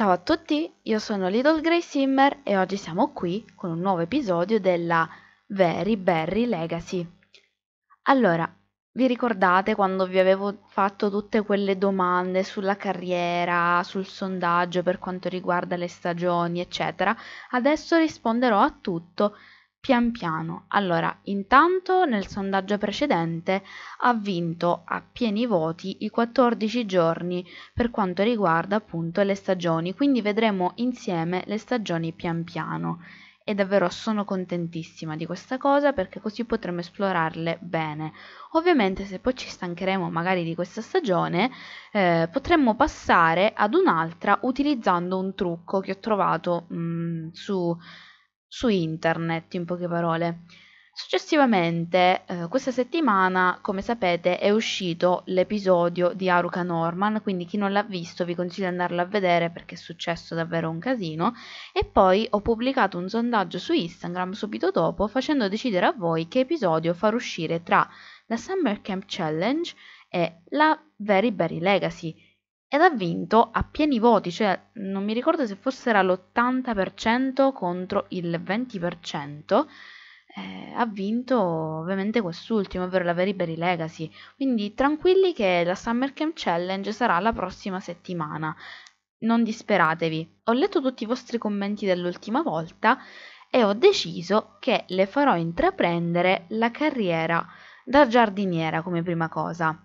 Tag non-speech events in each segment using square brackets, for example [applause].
Ciao a tutti, io sono Little Grey Simmer e oggi siamo qui con un nuovo episodio della Very Berry Legacy. Allora, vi ricordate quando vi avevo fatto tutte quelle domande sulla carriera, sul sondaggio per quanto riguarda le stagioni, eccetera? Adesso risponderò a tutto pian piano. Allora, intanto nel sondaggio precedente ha vinto a pieni voti i 14 giorni per quanto riguarda appunto le stagioni, quindi vedremo insieme le stagioni pian piano. E davvero sono contentissima di questa cosa perché così potremo esplorarle bene. Ovviamente se poi ci stancheremo magari di questa stagione eh, potremmo passare ad un'altra utilizzando un trucco che ho trovato mh, mm, su su internet, in poche parole. Successivamente, eh, questa settimana, come sapete, è uscito l'episodio di Aruka Norman, quindi chi non l'ha visto vi consiglio di andarlo a vedere perché è successo davvero un casino. E poi ho pubblicato un sondaggio su Instagram subito dopo facendo decidere a voi che episodio far uscire tra la Summer Camp Challenge e la Very Berry Legacy ed ha vinto a pieni voti, cioè non mi ricordo se fosse l'80% contro il 20%, eh, ha vinto ovviamente quest'ultimo, ovvero la Veriberi Legacy. Quindi tranquilli che la Summer Camp Challenge sarà la prossima settimana. Non disperatevi. Ho letto tutti i vostri commenti dell'ultima volta e ho deciso che le farò intraprendere la carriera da giardiniera come prima cosa.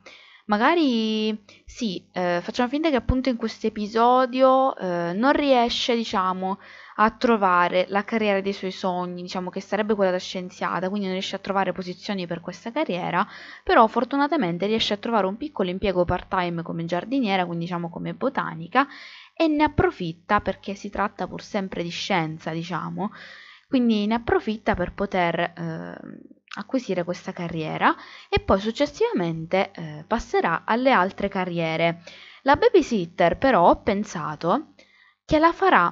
Magari sì, eh, facciamo finta che appunto in questo episodio eh, non riesce, diciamo, a trovare la carriera dei suoi sogni, diciamo che sarebbe quella da scienziata, quindi non riesce a trovare posizioni per questa carriera, però fortunatamente riesce a trovare un piccolo impiego part-time come giardiniera, quindi diciamo come botanica, e ne approfitta perché si tratta pur sempre di scienza, diciamo, quindi ne approfitta per poter... Eh, acquisire questa carriera e poi successivamente eh, passerà alle altre carriere. La babysitter però ho pensato che la farà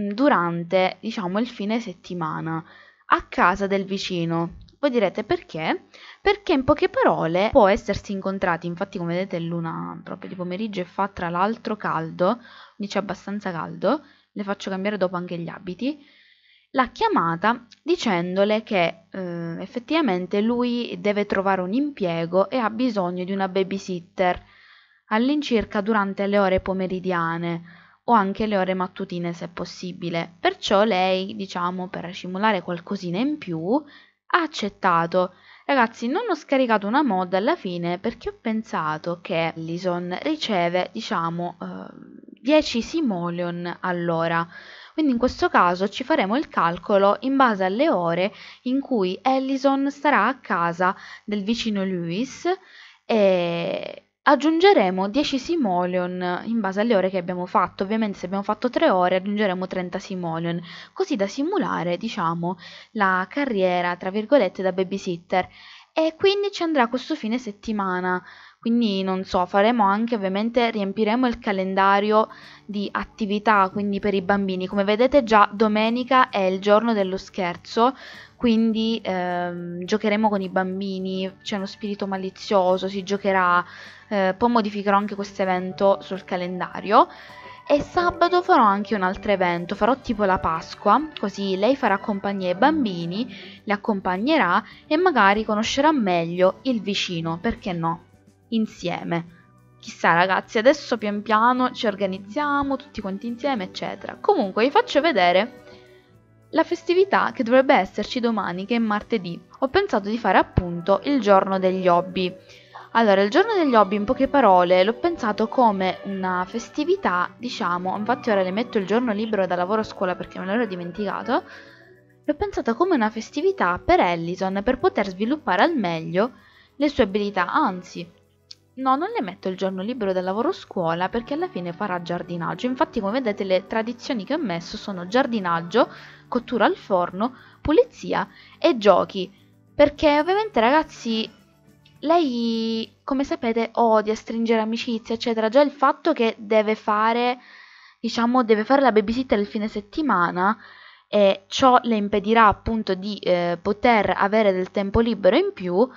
mm, durante diciamo il fine settimana a casa del vicino. Voi direte perché? Perché in poche parole può essersi incontrati, infatti come vedete è l'una proprio di pomeriggio e fa tra l'altro caldo, dice abbastanza caldo, le faccio cambiare dopo anche gli abiti, l'ha chiamata dicendole che eh, effettivamente lui deve trovare un impiego e ha bisogno di una babysitter all'incirca durante le ore pomeridiane o anche le ore mattutine se possibile. Perciò lei, diciamo, per simulare qualcosina in più, ha accettato. Ragazzi, non ho scaricato una mod alla fine perché ho pensato che Ellison riceve, diciamo, eh, 10 simoleon all'ora. Quindi in questo caso ci faremo il calcolo in base alle ore in cui Allison starà a casa del vicino Lewis e aggiungeremo 10 simoleon in base alle ore che abbiamo fatto. Ovviamente se abbiamo fatto 3 ore aggiungeremo 30 simoleon, così da simulare, diciamo, la carriera tra virgolette da babysitter. E quindi ci andrà questo fine settimana quindi non so, faremo anche ovviamente, riempiremo il calendario di attività, quindi per i bambini. Come vedete già domenica è il giorno dello scherzo, quindi ehm, giocheremo con i bambini, c'è uno spirito malizioso, si giocherà, eh, poi modificherò anche questo evento sul calendario. E sabato farò anche un altro evento, farò tipo la Pasqua, così lei farà compagnia ai bambini, li accompagnerà e magari conoscerà meglio il vicino, perché no? insieme. Chissà ragazzi, adesso pian piano ci organizziamo tutti quanti insieme, eccetera. Comunque vi faccio vedere la festività che dovrebbe esserci domani, che è martedì. Ho pensato di fare appunto il giorno degli hobby. Allora, il giorno degli hobby, in poche parole, l'ho pensato come una festività, diciamo, infatti ora le metto il giorno libero da lavoro a scuola perché me l'ero dimenticato, l'ho pensato come una festività per Ellison per poter sviluppare al meglio le sue abilità, anzi, No, non le metto il giorno libero del lavoro scuola perché alla fine farà giardinaggio. Infatti, come vedete, le tradizioni che ho messo sono giardinaggio, cottura al forno, pulizia e giochi. Perché ovviamente, ragazzi, lei, come sapete, odia stringere amicizia, eccetera. Già il fatto che deve fare, diciamo, deve fare la babysitter il fine settimana e ciò le impedirà appunto di eh, poter avere del tempo libero in più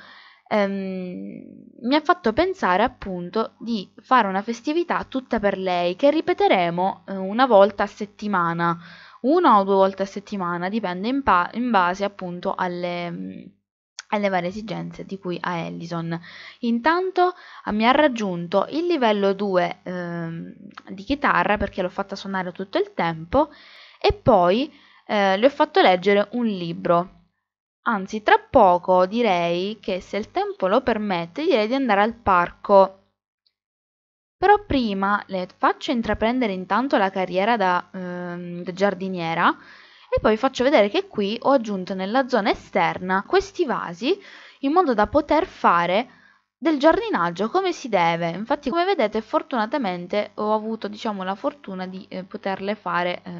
ehm, mi ha fatto pensare appunto di fare una festività tutta per lei che ripeteremo eh, una volta a settimana, una o due volte a settimana, dipende in, pa- in base appunto alle mm, alle varie esigenze di cui ha Ellison. Intanto mi ha raggiunto il livello 2 eh, di chitarra perché l'ho fatta suonare tutto il tempo e poi eh, le ho fatto leggere un libro Anzi, tra poco direi che se il tempo lo permette, direi di andare al parco. Però prima le faccio intraprendere intanto la carriera da, ehm, da giardiniera e poi faccio vedere che qui ho aggiunto nella zona esterna questi vasi in modo da poter fare del giardinaggio come si deve. Infatti, come vedete, fortunatamente ho avuto, diciamo, la fortuna di eh, poterle fare eh,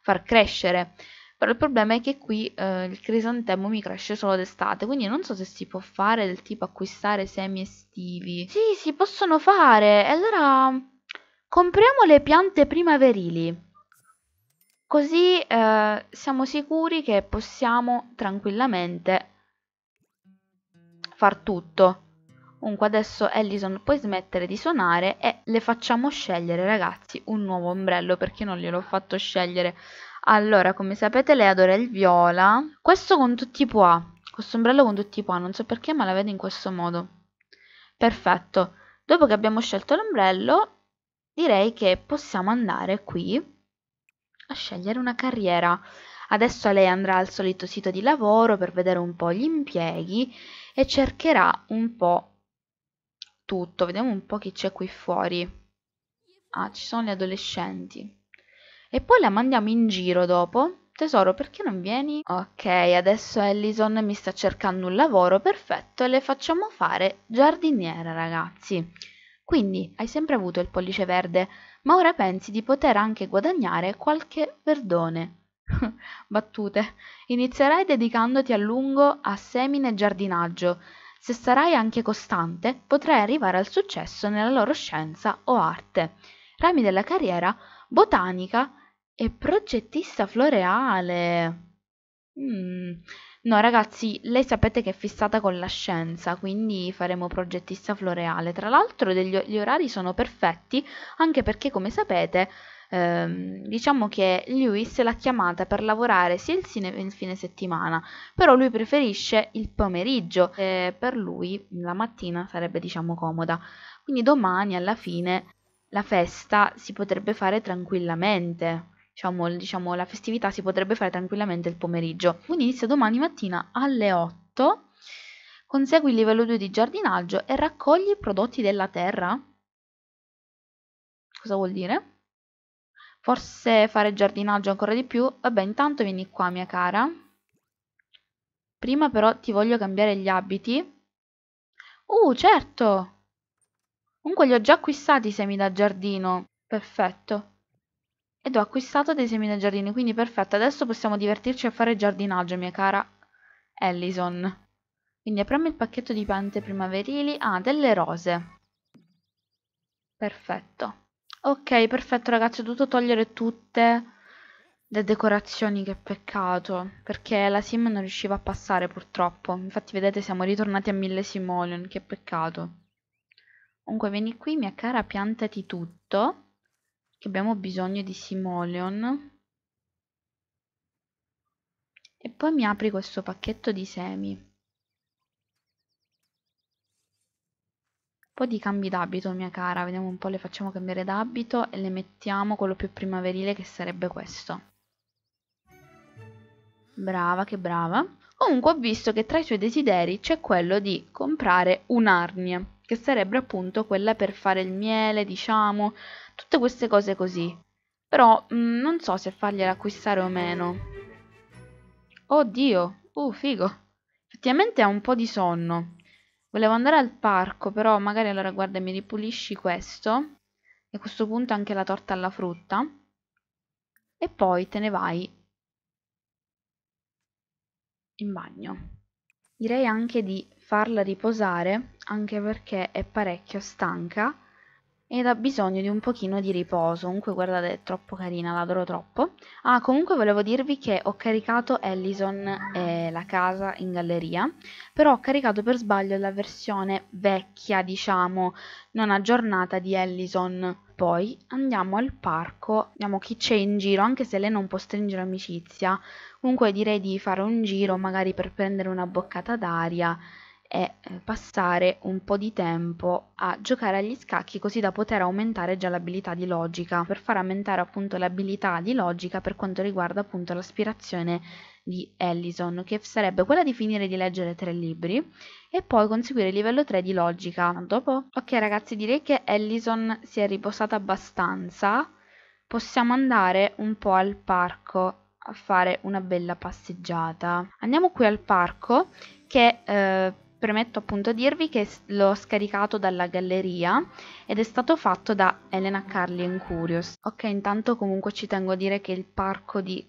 far crescere però il problema è che qui eh, il crisantemo mi cresce solo d'estate, quindi non so se si può fare del tipo acquistare semi estivi. Sì, si possono fare, allora compriamo le piante primaverili. Così eh, siamo sicuri che possiamo tranquillamente far tutto. Comunque adesso Allison puoi smettere di suonare e le facciamo scegliere ragazzi un nuovo ombrello perché non glielo ho fatto scegliere allora, come sapete lei adora il viola. Questo con tutti i pois. Questo ombrello con tutti i pois. Non so perché ma la vedo in questo modo. Perfetto. Dopo che abbiamo scelto l'ombrello, direi che possiamo andare qui a scegliere una carriera. Adesso lei andrà al solito sito di lavoro per vedere un po' gli impieghi e cercherà un po' tutto. Vediamo un po' chi c'è qui fuori. Ah, ci sono gli adolescenti. E poi la mandiamo in giro dopo. Tesoro, perché non vieni? Ok, adesso Allison mi sta cercando un lavoro, perfetto, e le facciamo fare giardiniera, ragazzi. Quindi hai sempre avuto il pollice verde, ma ora pensi di poter anche guadagnare qualche verdone. [laughs] Battute. Inizierai dedicandoti a lungo a semine e giardinaggio. Se sarai anche costante, potrai arrivare al successo nella loro scienza o arte. Rami della carriera botanica e progettista floreale. Mm. No, ragazzi, lei sapete che è fissata con la scienza, quindi faremo progettista floreale. Tra l'altro degli, gli orari sono perfetti, anche perché, come sapete, ehm, diciamo che Lewis l'ha chiamata per lavorare sia il fine, fine settimana, però lui preferisce il pomeriggio, e per lui la mattina sarebbe, diciamo, comoda. Quindi domani, alla fine, la festa si potrebbe fare tranquillamente diciamo, diciamo, la festività si potrebbe fare tranquillamente il pomeriggio. Quindi inizia domani mattina alle 8, consegui il livello 2 di giardinaggio e raccogli i prodotti della terra. Cosa vuol dire? Forse fare giardinaggio ancora di più? Vabbè, intanto vieni qua, mia cara. Prima però ti voglio cambiare gli abiti. Uh, certo! Comunque li ho già acquistati i semi da giardino. Perfetto. Ed ho acquistato dei semi semina giardini, quindi perfetto. Adesso possiamo divertirci a fare giardinaggio, mia cara Allison. Quindi apriamo il pacchetto di piante primaverili. Ah, delle rose. Perfetto. Ok, perfetto ragazzi, ho dovuto togliere tutte le decorazioni, che peccato. Perché la sim non riusciva a passare purtroppo. Infatti vedete siamo ritornati a 1000 simoleon, che peccato. Comunque vieni qui, mia cara, piantati tutto che abbiamo bisogno di simoleon e poi mi apri questo pacchetto di semi Un po' di cambi d'abito, mia cara, vediamo un po', le facciamo cambiare d'abito e le mettiamo quello più primaverile che sarebbe questo. Brava, che brava. Comunque ho visto che tra i suoi desideri c'è quello di comprare un'arnia che sarebbe appunto quella per fare il miele, diciamo, tutte queste cose così. Però mh, mm, non so se fargliela acquistare o meno. Oddio, uh, figo. Effettivamente ha un po' di sonno. Volevo andare al parco, però magari allora guarda mi ripulisci questo. E a questo punto anche la torta alla frutta. E poi te ne vai in bagno. Direi anche di farla riposare, anche perché è parecchio stanca ed ha bisogno di un pochino di riposo. Comunque guardate, è troppo carina, l'adoro troppo. Ah, comunque volevo dirvi che ho caricato Ellison e la casa in galleria, però ho caricato per sbaglio la versione vecchia, diciamo, non aggiornata di Ellison poi andiamo al parco, vediamo chi c'è in giro, anche se lei non può stringere amicizia. Comunque direi di fare un giro magari per prendere una boccata d'aria e eh, passare un po' di tempo a giocare agli scacchi così da poter aumentare già l'abilità di logica, per far aumentare appunto l'abilità di logica per quanto riguarda appunto l'aspirazione di Ellison, che sarebbe quella di finire di leggere tre libri e poi conseguire il livello 3 di logica. Dopo? Ok ragazzi, direi che Ellison si è riposata abbastanza. Possiamo andare un po' al parco a fare una bella passeggiata. Andiamo qui al parco che... Eh, premetto appunto dirvi che l'ho scaricato dalla galleria ed è stato fatto da Elena Carlin Curious. Ok, intanto comunque ci tengo a dire che il parco di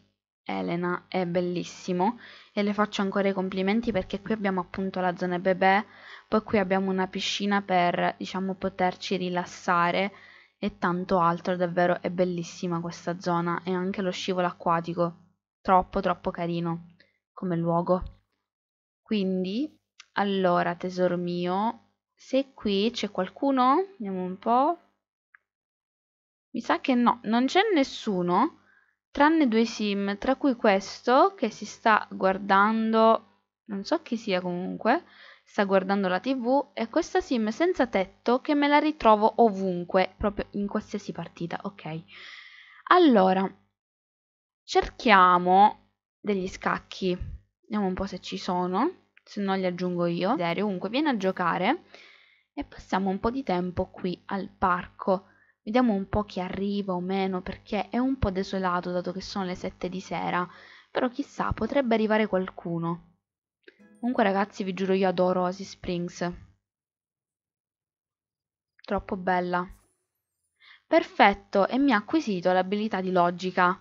Elena è bellissimo e le faccio ancora i complimenti perché qui abbiamo appunto la zona bebè, poi qui abbiamo una piscina per diciamo poterci rilassare e tanto altro, davvero è bellissima questa zona e anche lo scivolo acquatico, troppo troppo carino come luogo. Quindi, allora tesoro mio, se qui c'è qualcuno, andiamo un po'. Mi sa che no, non c'è nessuno tranne due sim, tra cui questo che si sta guardando, non so chi sia comunque, sta guardando la tv e questa sim senza tetto che me la ritrovo ovunque, proprio in qualsiasi partita, ok? Allora, cerchiamo degli scacchi, vediamo un po' se ci sono, se no li aggiungo io. Comunque vieni a giocare e passiamo un po' di tempo qui al parco. Vediamo un po' chi arriva o meno perché è un po' desolato dato che sono le 7 di sera, però chissà potrebbe arrivare qualcuno. Comunque ragazzi vi giuro io adoro Oasis Springs. Troppo bella. Perfetto e mi ha acquisito l'abilità di logica.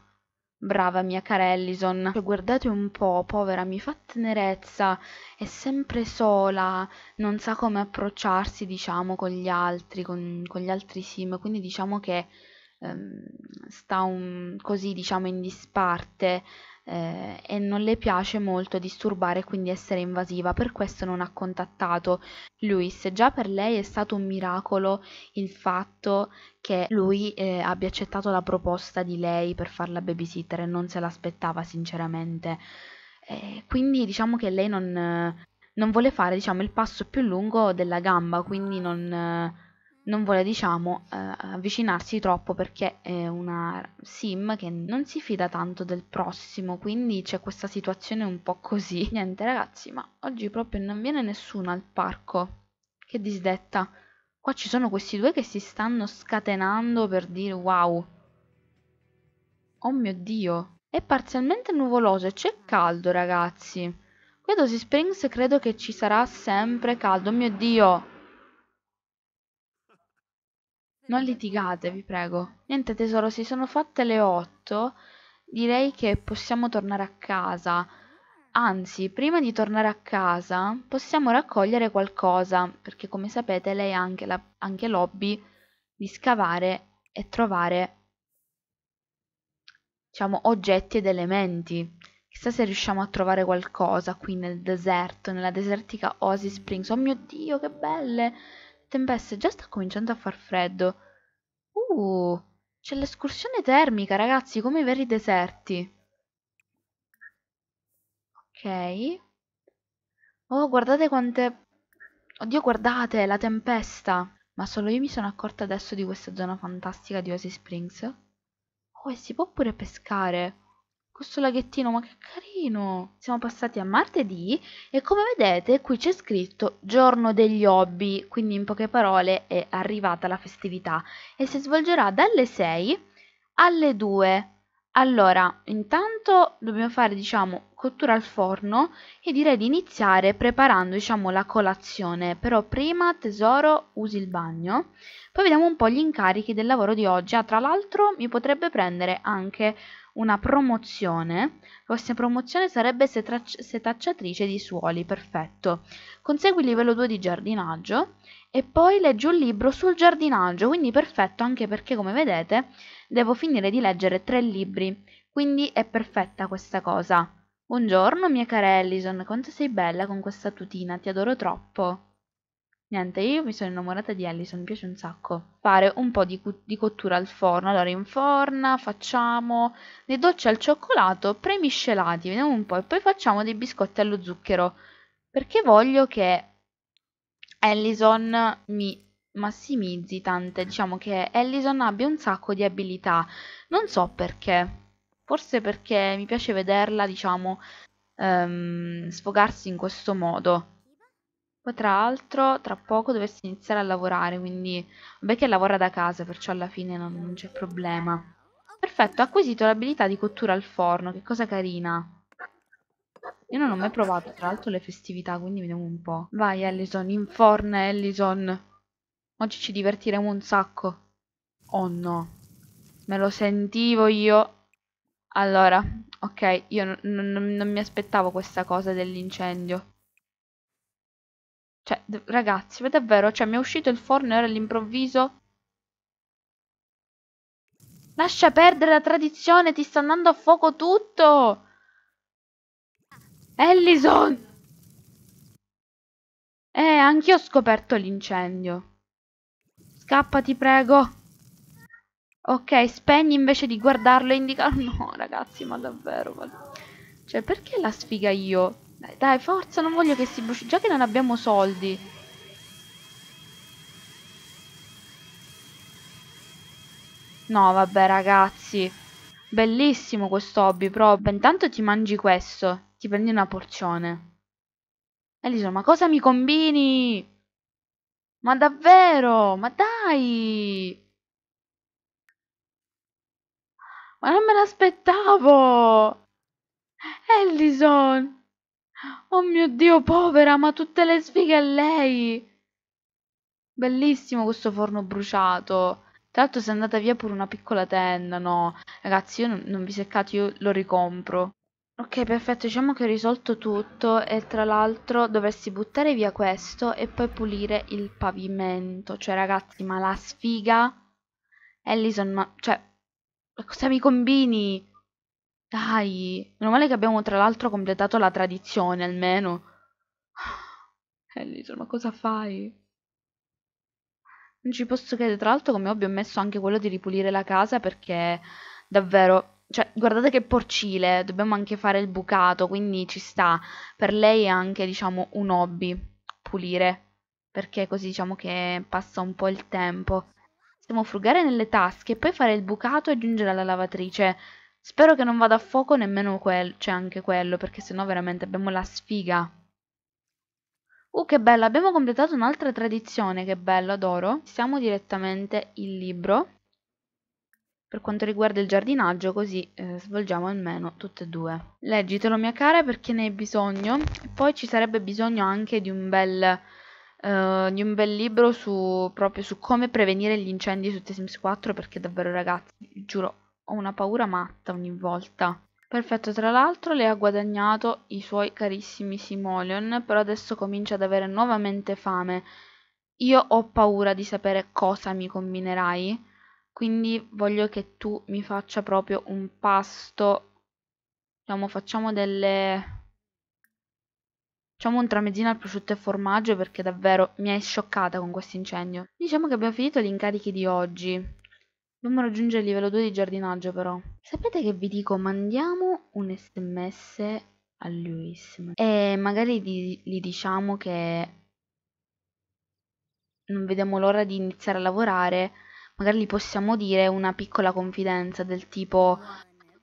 Brava mia cara Allison. Cioè, guardate un po', povera, mi fa tenerezza, è sempre sola, non sa come approcciarsi, diciamo, con gli altri, con, con gli altri sim, quindi diciamo che ehm, sta un, così, diciamo, in disparte eh, e non le piace molto disturbare e quindi essere invasiva, per questo non ha contattato Luis. Già per lei è stato un miracolo il fatto che lui eh, abbia accettato la proposta di lei per farla babysitter e non se l'aspettava sinceramente. Eh, quindi diciamo che lei non, non vuole fare diciamo, il passo più lungo della gamba, quindi non non vuole diciamo eh, avvicinarsi troppo perché è una sim che non si fida tanto del prossimo quindi c'è questa situazione un po' così [laughs] niente ragazzi ma oggi proprio non viene nessuno al parco che disdetta qua ci sono questi due che si stanno scatenando per dire wow oh mio dio è parzialmente nuvoloso e c'è caldo ragazzi qui a Dosi Springs credo che ci sarà sempre caldo oh mio dio non litigate, vi prego. Niente tesoro, si sono fatte le otto. Direi che possiamo tornare a casa. Anzi, prima di tornare a casa, possiamo raccogliere qualcosa, perché come sapete lei ha anche, la, anche l'hobby di scavare e trovare, diciamo, oggetti ed elementi. Chissà se riusciamo a trovare qualcosa qui nel deserto, nella desertica Oasis Springs. Oh mio Dio, che belle! tempeste già sta cominciando a far freddo uh c'è l'escursione termica ragazzi come i veri deserti ok oh guardate quante oddio guardate la tempesta ma solo io mi sono accorta adesso di questa zona fantastica di Oasis Springs oh e si può pure pescare questo laghettino, ma che carino! Siamo passati a martedì e come vedete qui c'è scritto giorno degli hobby, quindi in poche parole è arrivata la festività e si svolgerà dalle 6 alle 2. Allora, intanto dobbiamo fare, diciamo, cottura al forno e direi di iniziare preparando, diciamo, la colazione. Però prima, tesoro, usi il bagno. Poi vediamo un po' gli incarichi del lavoro di oggi. Ah, tra l'altro mi potrebbe prendere anche una promozione, la prossima promozione sarebbe setacciatrice di suoli, perfetto. Consegui il livello 2 di giardinaggio e poi leggi un libro sul giardinaggio, quindi perfetto anche perché come vedete devo finire di leggere tre libri, quindi è perfetta questa cosa. Buongiorno mia cara Allison, quanto sei bella con questa tutina, ti adoro troppo. Niente, io mi sono innamorata di Allison, mi piace un sacco. Fare un po' di, di cottura al forno, allora in forno facciamo le docce al cioccolato premiscelati, vediamo un po', e poi facciamo dei biscotti allo zucchero, perché voglio che Allison mi massimizzi tante, diciamo che Allison abbia un sacco di abilità, non so perché, forse perché mi piace vederla, diciamo, um, sfogarsi in questo modo. Poi tra l'altro tra poco dovresti iniziare a lavorare, quindi... Vabbè che lavora da casa, perciò alla fine non, non c'è problema. Perfetto, ha acquisito l'abilità di cottura al forno, che cosa carina. Io non ho mai provato, tra l'altro, le festività, quindi vediamo un po'. Vai, Allison, in forno Allison. Oggi ci divertiremo un sacco. Oh no. Me lo sentivo io. Allora, ok, io non mi aspettavo questa cosa dell'incendio. Cioè, ragazzi, ma davvero, cioè, mi è uscito il forno e ora all'improvviso... Lascia perdere la tradizione, ti sta andando a fuoco tutto! Ellison! Eh, anch'io ho scoperto l'incendio. Scappa, ti prego. Ok, spegni invece di guardarlo e indicarlo. [laughs] No, ragazzi, ma davvero. Ma... Cioè, perché la sfiga io? Dai, dai, forza, non voglio che si bruci. Già che non abbiamo soldi. No, vabbè, ragazzi. Bellissimo questo hobby, proprio. Intanto ti mangi questo. Ti prendi una porzione. E ma cosa mi combini? Ma davvero? Ma dai! Ma non me l'aspettavo! Ellison! Oh mio Dio, povera, ma tutte le sfighe a lei! Bellissimo questo forno bruciato. Tra l'altro se andata via pure una piccola tenda, no? Ragazzi, io non, non vi seccate, io lo ricompro. Ok, perfetto, diciamo che ho risolto tutto e tra l'altro dovresti buttare via questo e poi pulire il pavimento. Cioè, ragazzi, ma la sfiga... Ellison, ma... Cioè, cosa mi combini? Dai, meno male che abbiamo tra l'altro completato la tradizione almeno. Eh, Ellison, ma cosa fai? Non ci posso credere, tra l'altro come hobby ho messo anche quello di ripulire la casa perché davvero, cioè guardate che porcile, dobbiamo anche fare il bucato, quindi ci sta. Per lei è anche diciamo un hobby pulire, perché così diciamo che passa un po' il tempo. Stiamo frugare nelle tasche, e poi fare il bucato e aggiungere alla lavatrice. Spero che non vada a fuoco nemmeno quel, cioè anche quello, perché sennò veramente abbiamo la sfiga. Uh, che bella, abbiamo completato un'altra tradizione, che bello, adoro. Siamo direttamente il libro per quanto riguarda il giardinaggio, così eh, svolgiamo almeno tutte e due. Leggitelo, mia cara, perché ne hai bisogno. Poi ci sarebbe bisogno anche di un bel... Uh, di un bel libro su, proprio su come prevenire gli incendi su The sims 4 perché davvero ragazzi, giuro, ho una paura matta ogni volta. Perfetto, tra l'altro lei ha guadagnato i suoi carissimi Simoleon, però adesso comincia ad avere nuovamente fame. Io ho paura di sapere cosa mi combinerai, quindi voglio che tu mi faccia proprio un pasto, diciamo facciamo delle... Facciamo un tramezzino al prosciutto e formaggio perché davvero mi hai scioccata con questo incendio. Diciamo che abbiamo finito gli incarichi di oggi. Dobbiamo raggiungere il livello 2 di giardinaggio però. Sapete che vi dico? Mandiamo un sms a Luis. E magari gli, gli diciamo che non vediamo l'ora di iniziare a lavorare. Magari gli possiamo dire una piccola confidenza del tipo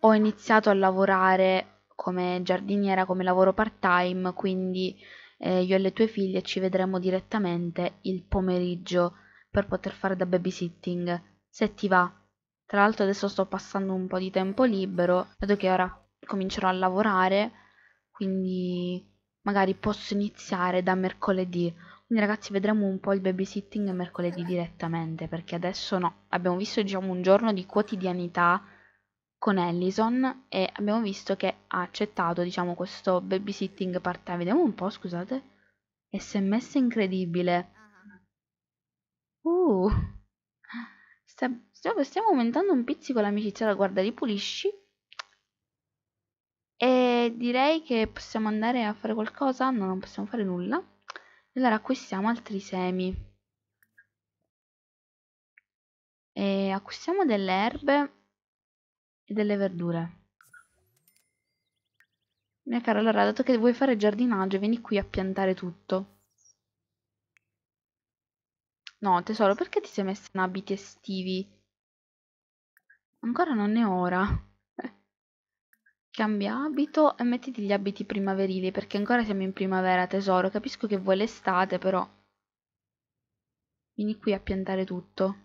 ho iniziato a lavorare come giardiniera, come lavoro part time, quindi eh, io e le tue figlie ci vedremo direttamente il pomeriggio per poter fare da babysitting se ti va. Tra l'altro adesso sto passando un po' di tempo libero, dato che ora comincerò a lavorare, quindi magari posso iniziare da mercoledì. Quindi ragazzi vedremo un po' il babysitting mercoledì direttamente, perché adesso no. Abbiamo visto diciamo un giorno di quotidianità con Allison e abbiamo visto che ha accettato diciamo questo babysitting part time. Vediamo un po', scusate. Sms incredibile. Ah. Uh stiamo, stiamo aumentando un pizzico l'amicizia, la guarda, ripulisci. E direi che possiamo andare a fare qualcosa, no, non possiamo fare nulla. Allora acquistiamo altri semi. E acquistiamo delle erbe e delle verdure. Mia cara, allora, dato che vuoi fare giardinaggio, vieni qui a piantare tutto. No, tesoro, perché ti sei messa in abiti estivi? Ancora non è ora. [laughs] Cambia abito e mettiti gli abiti primaverili, perché ancora siamo in primavera, tesoro. Capisco che vuoi l'estate, però. Vieni qui a piantare tutto.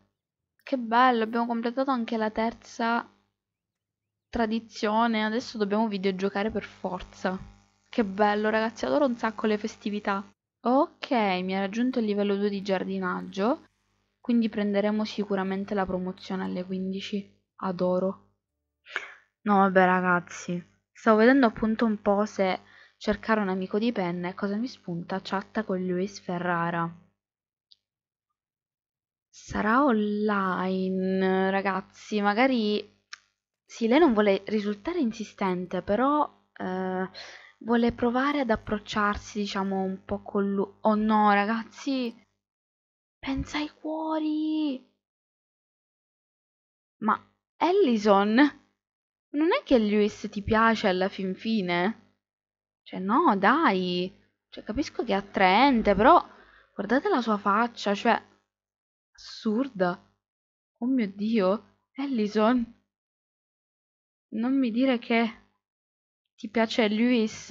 Che bello, abbiamo completato anche la terza tradizione. Adesso dobbiamo videogiocare per forza. Che bello, ragazzi, adoro un sacco le festività. Ok, mi ha raggiunto il livello 2 di giardinaggio, quindi prenderemo sicuramente la promozione alle 15. Adoro. No, vabbè ragazzi, stavo vedendo appunto un po' se cercare un amico di penne, e cosa mi spunta? Chatta con Luis Ferrara. Sarà online, ragazzi, magari... Sì, lei non vuole risultare insistente, però... Eh vuole provare ad approcciarsi, diciamo, un po' con lui. Oh no, ragazzi! Pensa ai cuori! Ma Allison, non è che Lewis ti piace alla fin fine? Cioè, no, dai! Cioè, capisco che è attraente, però guardate la sua faccia, cioè... Assurda! Oh mio Dio! Allison! Non mi dire che... Ti piace Luis?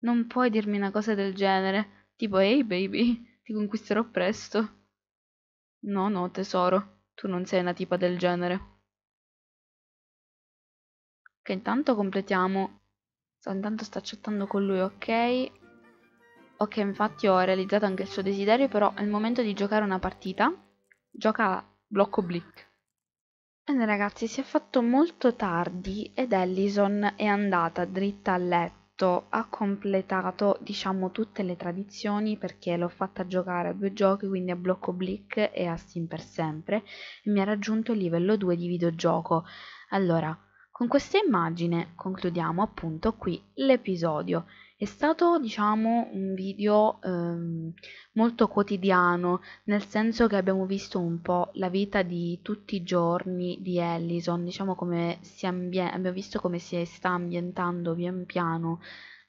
Non puoi dirmi una cosa del genere. Tipo, ehi hey baby, ti conquisterò presto. No, no, tesoro, tu non sei una tipa del genere. Ok, intanto completiamo. Intanto sta chattando con lui, ok? Ok, infatti ho realizzato anche il suo desiderio, però è il momento di giocare una partita. Gioca blocco blick. Bene ragazzi, si è fatto molto tardi ed Allison è andata dritta a letto, ha completato diciamo tutte le tradizioni perché l'ho fatta giocare a due giochi, quindi a Blocco Blick e a Steam per sempre e mi ha raggiunto il livello 2 di videogioco. Allora, con questa immagine concludiamo appunto qui l'episodio. È stato, diciamo, un video ehm, molto quotidiano, nel senso che abbiamo visto un po' la vita di tutti i giorni di Allison, diciamo come si ambien- abbiamo visto come si sta ambientando pian piano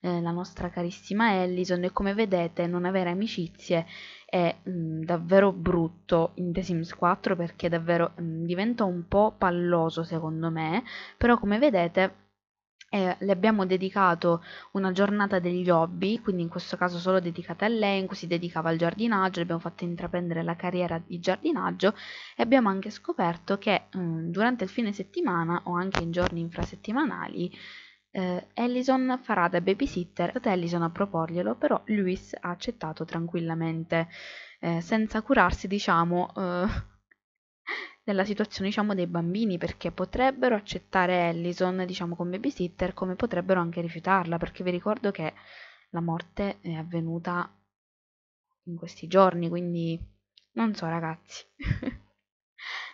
eh, la nostra carissima Allison e come vedete non avere amicizie è mh, mm, davvero brutto in The Sims 4 perché davvero mh, mm, diventa un po' palloso secondo me, però come vedete eh, le abbiamo dedicato una giornata degli hobby, quindi in questo caso solo dedicata a lei, in cui si dedicava al giardinaggio, le abbiamo fatto intraprendere la carriera di giardinaggio e abbiamo anche scoperto che mh, mm, durante il fine settimana o anche in giorni infrasettimanali eh, Ellison farà da babysitter, è Allison a proporglielo, però Luis ha accettato tranquillamente, eh, senza curarsi, diciamo eh, nella situazione diciamo dei bambini perché potrebbero accettare Allison diciamo come babysitter come potrebbero anche rifiutarla perché vi ricordo che la morte è avvenuta in questi giorni quindi non so ragazzi [laughs]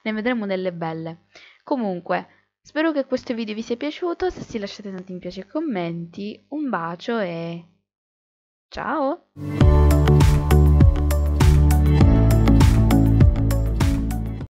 ne vedremo delle belle comunque spero che questo video vi sia piaciuto se sì lasciate tanti mi piace e commenti un bacio e ciao